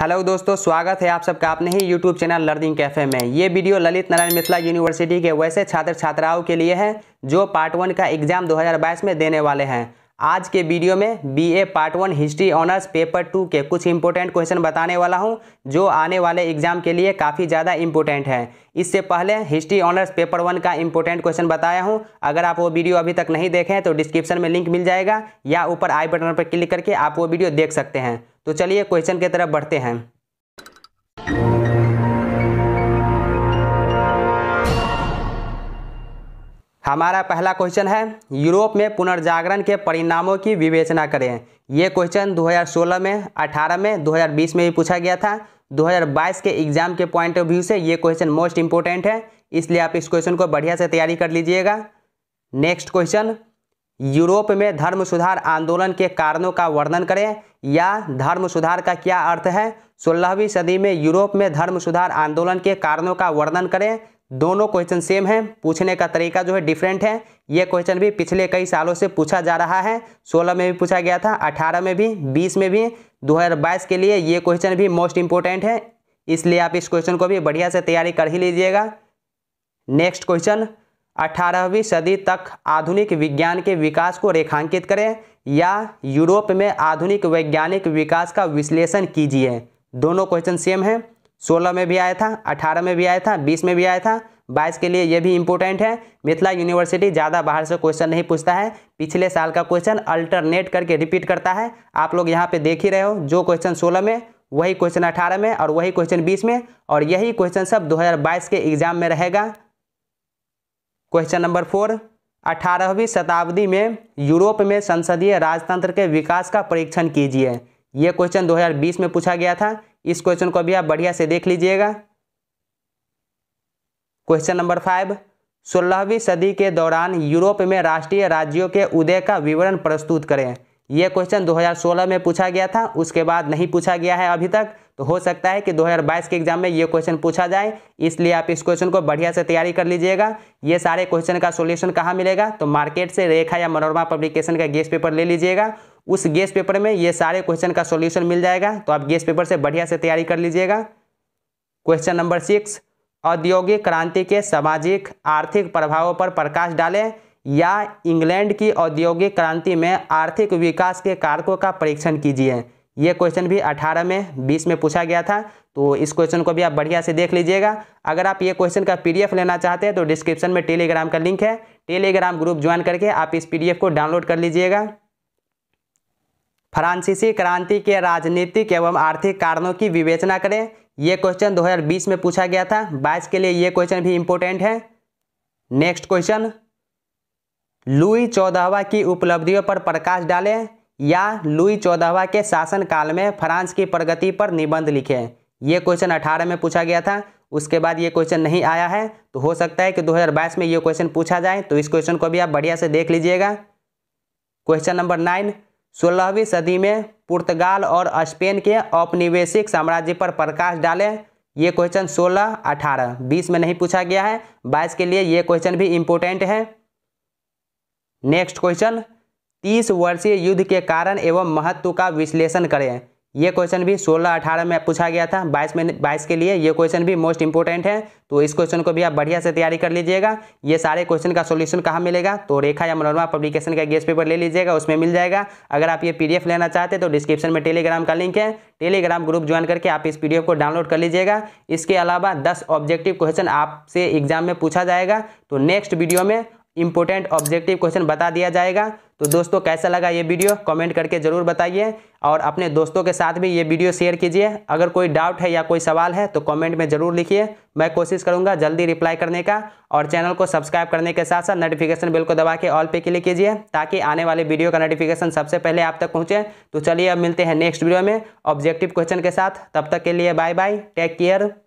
hello दोस्तों स्वागत है आप सबका अपने ही यूट्यूब चैनल लर्निंग कैफे में ये वीडियो ललित नारायण मिथिला यूनिवर्सिटी के वैसे छात्र छात्राओं के लिए है जो पार्ट वन का एग्जाम 2022 में देने वाले हैं आज के वीडियो में BA part one history honours paper two के कुछ इंपॉर्टेंट क्वेश्चन बताने वाला हूं जो आने वाले एग्जाम के लिए काफ़ी ज़्यादा इम्पोर्टेंट है इससे पहले हिस्ट्री ऑनर्स पेपर वन का इम्पोर्टेंट क्वेश्चन बताया हूं अगर आप वो वीडियो अभी तक नहीं देखें तो डिस्क्रिप्शन में लिंक मिल जाएगा या ऊपर आई बटन पर क्लिक करके आप वो वीडियो देख सकते हैं तो चलिए क्वेश्चन की तरफ बढ़ते हैं हमारा पहला क्वेश्चन है यूरोप में पुनर्जागरण के परिणामों की विवेचना करें ये क्वेश्चन 2016 में 18 में 2020 में भी पूछा गया था 2022 के एग्जाम के पॉइंट ऑफ व्यू से ये क्वेश्चन मोस्ट इंपॉर्टेंट है इसलिए आप इस क्वेश्चन को बढ़िया से तैयारी कर लीजिएगा नेक्स्ट क्वेश्चन यूरोप में धर्म सुधार आंदोलन के कारणों का वर्णन करें या धर्म सुधार का क्या अर्थ है सोलहवीं सदी में यूरोप में धर्म सुधार आंदोलन के कारणों का वर्णन करें दोनों क्वेश्चन सेम हैं पूछने का तरीका जो है डिफरेंट है ये क्वेश्चन भी पिछले कई सालों से पूछा जा रहा है 16 में भी पूछा गया था 18 में भी 20 में भी 2022 के लिए ये क्वेश्चन भी मोस्ट इंपॉर्टेंट है इसलिए आप इस क्वेश्चन को भी बढ़िया से तैयारी कर ही लीजिएगा नेक्स्ट क्वेश्चन अठारहवीं सदी तक आधुनिक विज्ञान के विकास को रेखांकित करें या यूरोप में आधुनिक वैज्ञानिक विकास का विश्लेषण कीजिए दोनों क्वेश्चन सेम हैं सोलह में भी आया था अठारह में भी आया था बीस में भी आया था बाईस के लिए ये भी इंपॉर्टेंट है मिथिला यूनिवर्सिटी ज़्यादा बाहर से क्वेश्चन नहीं पूछता है पिछले साल का क्वेश्चन अल्टरनेट करके रिपीट करता है आप लोग यहाँ पे देख ही रहे हो जो क्वेश्चन सोलह में वही क्वेश्चन अठारह में और वही क्वेश्चन बीस में और यही क्वेश्चन सब दो के एग्जाम में रहेगा क्वेश्चन नंबर फोर अठारहवीं शताब्दी में यूरोप में संसदीय राजतंत्र के विकास का परीक्षण कीजिए ये क्वेश्चन 2020 में पूछा गया था इस क्वेश्चन को भी आप बढ़िया से देख लीजिएगा क्वेश्चन नंबर फाइव सोलहवीं सदी के दौरान यूरोप में राष्ट्रीय राज्यों के उदय का विवरण प्रस्तुत करें यह क्वेश्चन 2016 में पूछा गया था उसके बाद नहीं पूछा गया है अभी तक तो हो सकता है कि 2022 के एग्जाम में ये क्वेश्चन पूछा जाए इसलिए आप इस क्वेश्चन को बढ़िया से तैयारी कर लीजिएगा ये सारे क्वेश्चन का सोल्यूशन कहाँ मिलेगा तो मार्केट से रेखा या मनोरमा पब्लिकेशन का गेस्ट पेपर ले लीजिएगा उस गेस्ट पेपर में ये सारे क्वेश्चन का सोल्यूशन मिल जाएगा तो आप गेस्ट पेपर से बढ़िया से तैयारी कर लीजिएगा क्वेश्चन नंबर सिक्स औद्योगिक क्रांति के सामाजिक आर्थिक प्रभावों पर प्रकाश डालें या इंग्लैंड की औद्योगिक क्रांति में आर्थिक विकास के कारकों का परीक्षण कीजिए ये क्वेश्चन भी 18 में 20 में पूछा गया था तो इस क्वेश्चन को भी आप बढ़िया से देख लीजिएगा अगर आप ये क्वेश्चन का पीडीएफ लेना चाहते हैं तो डिस्क्रिप्शन में टेलीग्राम का लिंक है टेलीग्राम ग्रुप ज्वाइन करके आप इस पीडीएफ को डाउनलोड कर लीजिएगा फ्रांसीसी क्रांति के राजनीतिक एवं आर्थिक कारणों की विवेचना करें ये क्वेश्चन 2020 में पूछा गया था बाईस के लिए ये क्वेश्चन भी इम्पोर्टेंट है नेक्स्ट क्वेश्चन लुई चौदहवा की उपलब्धियों पर प्रकाश डालें या लुई चौदहवा के शासनकाल में फ्रांस की प्रगति पर निबंध लिखे ये क्वेश्चन अठारह में पूछा गया था उसके बाद ये क्वेश्चन नहीं आया है तो हो सकता है कि 2022 में ये क्वेश्चन पूछा जाए तो इस क्वेश्चन को भी आप बढ़िया से देख लीजिएगा क्वेश्चन नंबर नाइन सोलहवीं सदी में पुर्तगाल और स्पेन के औपनिवेशिक साम्राज्य पर प्रकाश डालें ये क्वेश्चन सोलह अठारह बीस में नहीं पूछा गया है बाईस के लिए ये क्वेश्चन भी इम्पोर्टेंट है नेक्स्ट क्वेश्चन तीस वर्षीय युद्ध के कारण एवं महत्व का विश्लेषण करें ये क्वेश्चन भी 16-18 में पूछा गया था 22 में 22 के लिए ये क्वेश्चन भी मोस्ट इंपॉर्टेंट है तो इस क्वेश्चन को भी आप बढ़िया से तैयारी कर लीजिएगा ये सारे क्वेश्चन का सॉल्यूशन कहाँ मिलेगा तो रेखा या मनोरमा पब्लिकेशन का गेस्ट पेपर ले लीजिएगा उसमें मिल जाएगा अगर आप ये पीडीएफ लेना चाहते हैं तो डिस्क्रिप्शन में टेलीग्राम का लिंक है टेलीग्राम ग्रुप ज्वाइन करके आप इस पी को डाउनलोड कर लीजिएगा इसके अलावा दस ऑब्जेक्टिव क्वेश्चन आपसे एग्जाम में पूछा जाएगा तो नेक्स्ट वीडियो में इंपॉर्टेंट ऑब्जेक्टिव क्वेश्चन बता दिया जाएगा तो दोस्तों कैसा लगा ये वीडियो कमेंट करके ज़रूर बताइए और अपने दोस्तों के साथ भी ये वीडियो शेयर कीजिए अगर कोई डाउट है या कोई सवाल है तो कमेंट में ज़रूर लिखिए मैं कोशिश करूँगा जल्दी रिप्लाई करने का और चैनल को सब्सक्राइब करने के साथ साथ नोटिफिकेशन बिल को दबा के ऑल पे क्लिक कीजिए ताकि आने वाले वीडियो का नोटिफिकेशन सबसे पहले आप तक पहुँचे तो चलिए अब मिलते हैं नेक्स्ट वीडियो में ऑब्जेक्टिव क्वेश्चन के साथ तब तक के लिए बाय बाय टेक केयर